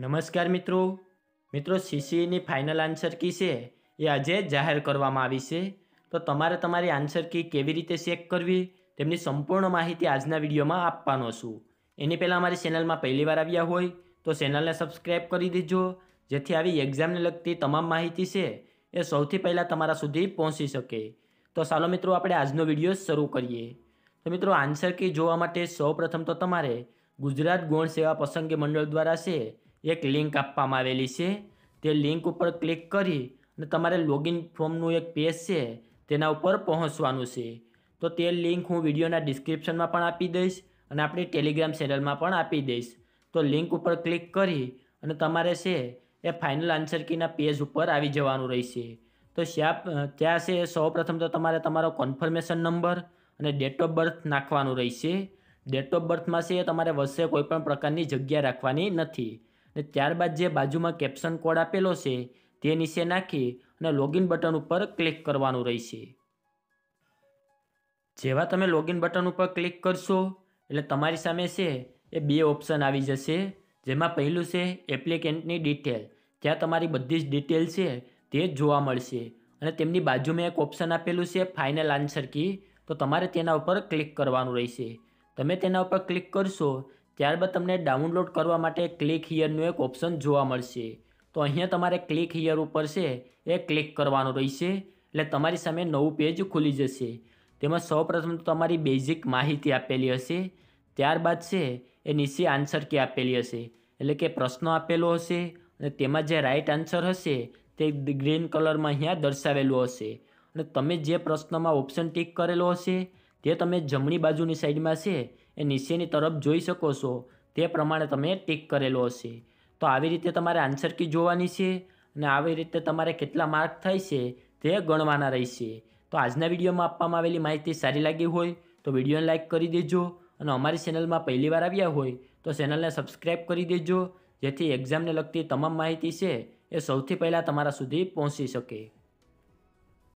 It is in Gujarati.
નમસ્કાર મિત્રો મિત્રો સીસીઈની ફાઇનલ આન્સર કી છે એ આજે જાહેર કરવામાં આવી છે તો તમારે તમારી આન્સર કી કેવી રીતે ચેક કરવી તેમની સંપૂર્ણ માહિતી આજના વિડીયોમાં આપવાનો છું એની પહેલાં અમારી ચેનલમાં પહેલીવાર આવ્યા હોય તો ચેનલને સબસ્ક્રાઈબ કરી દેજો જેથી આવી એક્ઝામને લગતી તમામ માહિતી છે એ સૌથી પહેલાં તમારા સુધી પહોંચી શકે તો ચાલો મિત્રો આપણે આજનો વિડીયો શરૂ કરીએ તો મિત્રો આન્સર કી જોવા માટે સૌપ્રથમ તો તમારે ગુજરાત ગૌણ સેવા પસંદગી મંડળ દ્વારા છે એક લિંક આપવામાં આવેલી છે તે લિંક ઉપર ક્લિક કરી અને તમારે લોગિન ફોર્મનું એક પેજ છે તેના ઉપર પહોંચવાનું છે તો તે લિંક હું વિડીયોના ડિસ્ક્રિપ્શનમાં પણ આપી દઈશ અને આપણી ટેલિગ્રામ ચેનલમાં પણ આપી દઈશ તો લિંક ઉપર ક્લિક કરી અને તમારે છે એ ફાઇનલ આન્સર કીના પેજ ઉપર આવી જવાનું રહેશે તો શ્યા ત્યાં છે સૌપ્રથમ તો તમારે તમારો કન્ફર્મેશન નંબર અને ડેટ ઓફ બર્થ નાખવાનું રહેશે ડેટ ઓફ બર્થમાં છે તમારે વચ્ચે કોઈપણ પ્રકારની જગ્યા રાખવાની નથી અને ત્યારબાદ જે બાજુમાં કેપ્શન કોડ આપેલો છે તે નીચે નાખી અને લોગિન બટન ઉપર ક્લિક કરવાનું રહેશે જેવા તમે લોગિન બટન ઉપર ક્લિક કરશો એટલે તમારી સામે છે એ બે ઓપ્શન આવી જશે જેમાં પહેલું છે એપ્લિકેન્ટની ડિટેલ ત્યાં તમારી બધી જ ડિટેલ છે તે જોવા મળશે અને તેમની બાજુમાં એક ઓપ્શન આપેલું છે ફાઇનલ આન્સર કી તો તમારે તેના ઉપર ક્લિક કરવાનું રહેશે તમે તેના ઉપર ક્લિક કરશો ત્યારબાદ તમને ડાઉનલોડ કરવા માટે ક્લિક હિયરનું એક ઓપ્શન જોવા મળશે તો અહીંયા તમારે ક્લિક હિયર ઉપર છે એ ક્લિક કરવાનું રહેશે એટલે તમારી સામે નવું પેજ ખુલી જશે તેમાં સૌપ્રથમ તમારી બેઝિક માહિતી આપેલી હશે ત્યારબાદ છે એ નીચે આન્સર કે આપેલી હશે એટલે કે પ્રશ્ન આપેલો હશે અને તેમાં જે રાઇટ આન્સર હશે તે ગ્રીન કલરમાં અહીંયા દર્શાવેલું હશે અને તમે જે પ્રશ્નમાં ઓપ્શન ટીક કરેલો હશે જે તમે જમણી બાજુની સાઈડમાં છે એ નીચેની તરફ જોઈ શકો છો તે પ્રમાણે તમે ટીક કરેલો હશે તો આવી રીતે તમારે આન્સર કી જોવાની છે અને આવી રીતે તમારે કેટલા માર્ક થાય છે તે ગણવાના રહેશે તો આજના વિડીયોમાં આપવામાં આવેલી માહિતી સારી લાગી હોય તો વિડીયોને લાઇક કરી દેજો અને અમારી ચેનલમાં પહેલીવાર આવ્યા હોય તો ચેનલને સબસ્ક્રાઈબ કરી દેજો જેથી એક્ઝામને લગતી તમામ માહિતી છે એ સૌથી પહેલાં તમારા સુધી પહોંચી શકે